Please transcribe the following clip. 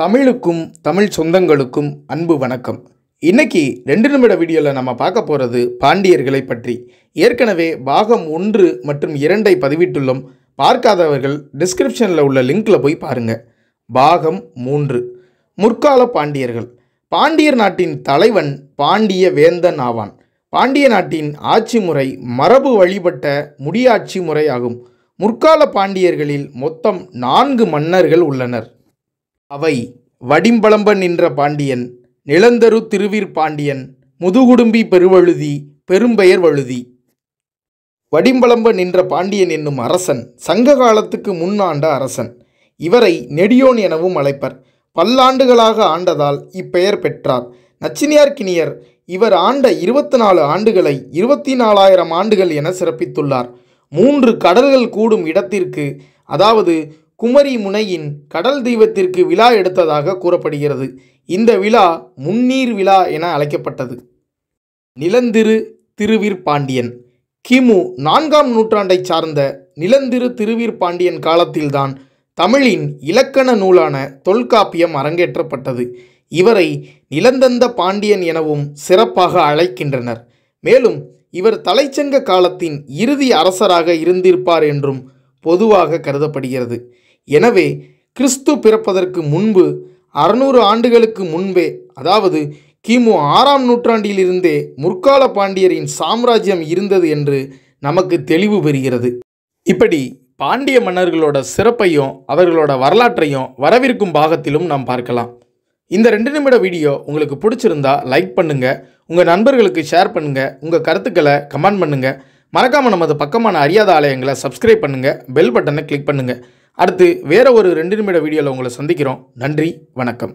தமிழுக்கும் தமிழ் சொந்தங்களுக்கும் அன்பு வணக்கம் இன்னைக்கு ரெண்டு நிமிட வீடியோவில் நம்ம பார்க்க போகிறது பாண்டியர்களை பற்றி ஏற்கனவே பாகம் ஒன்று மற்றும் இரண்டை பதிவிட்டுள்ளோம் பார்க்காதவர்கள் டிஸ்கிரிப்ஷனில் உள்ள லிங்கில் போய் பாருங்கள் பாகம் மூன்று முற்கால பாண்டியர்கள் பாண்டியர் நாட்டின் தலைவன் பாண்டிய வேந்தன் ஆவான் பாண்டிய நாட்டின் ஆட்சி முறை மரபு வழிபட்ட முடியாட்சி முறை ஆகும் முற்கால பாண்டியர்களில் மொத்தம் நான்கு மன்னர்கள் உள்ளனர் அவை வடிம்பளம்ப நின்ற பாண்டியன் நிலந்தரு பாண்டியன் முதுகுடும்பி பெருவழுதி பெரும்பெயர் வழுதி வடிம்பளம்ப நின்ற பாண்டியன் என்னும் அரசன் சங்க காலத்துக்கு முன்னாண்ட அரசன் இவரை நெடியோன் எனவும் அழைப்பர் பல்லாண்டுகளாக ஆண்டதால் இப்பெயர் பெற்றார் நச்சினியார்கினியர் இவர் ஆண்ட இருபத்தி நாலு ஆண்டுகளை இருபத்தி நாலாயிரம் ஆண்டுகள் என சிறப்பித்துள்ளார் மூன்று கடல்கள் கூடும் இடத்திற்கு அதாவது குமரி முனையின் கடல் தெய்வத்திற்கு விழா எடுத்ததாக கூறப்படுகிறது இந்த விழா முன்னீர் விழா என அழைக்கப்பட்டது நிலந்திரு திருவிற்பாண்டியன் கிமு நான்காம் நூற்றாண்டை சார்ந்த நிலந்திரு திருவிற்பாண்டியன் காலத்தில்தான் தமிழின் இலக்கண நூலான தொல்காப்பியம் அரங்கேற்றப்பட்டது இவரை நிலந்தந்த பாண்டியன் எனவும் சிறப்பாக அழைக்கின்றனர் மேலும் இவர் தலைச்சங்க காலத்தின் இறுதி அரசராக இருந்திருப்பார் என்றும் பொதுவாக கருதப்படுகிறது எனவே கிறிஸ்து பிறப்பதற்கு முன்பு அறுநூறு ஆண்டுகளுக்கு முன்பே அதாவது கிமு ஆறாம் நூற்றாண்டிலிருந்தே முற்கால பாண்டியரின் சாம்ராஜ்யம் இருந்தது என்று நமக்கு தெளிவு பெறுகிறது இப்படி பாண்டிய மன்னர்களோட சிறப்பையும் அவர்களோட வரலாற்றையும் வரவிருக்கும் பாகத்திலும் நாம் பார்க்கலாம் இந்த ரெண்டு நிமிட வீடியோ உங்களுக்கு பிடிச்சிருந்தா லைக் பண்ணுங்கள் உங்கள் நண்பர்களுக்கு ஷேர் பண்ணுங்கள் உங்கள் கருத்துக்களை கமெண்ட் பண்ணுங்கள் மறக்காமல் நமது பக்கமான அறியாத ஆலயங்களை சப்ஸ்கிரைப் பண்ணுங்கள் பெல் பட்டனை கிளிக் பண்ணுங்கள் அடுத்து வேறு ஒரு ரெண்டு நிமிட வீடியோவில் உங்களை சந்திக்கிறோம் நன்றி வணக்கம்